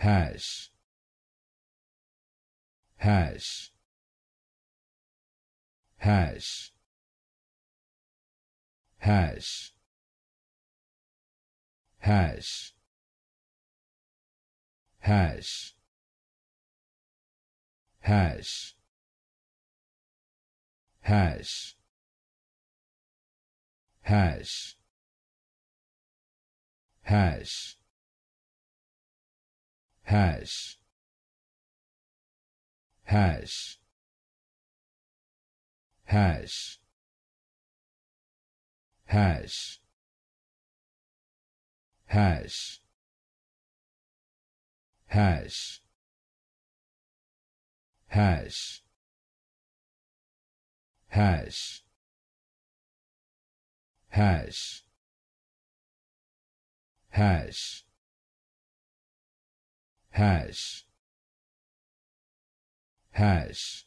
hash hash hash hash hash hash hash hash hash hash hash hash hash hash hash hash hash hash hash hash hash hash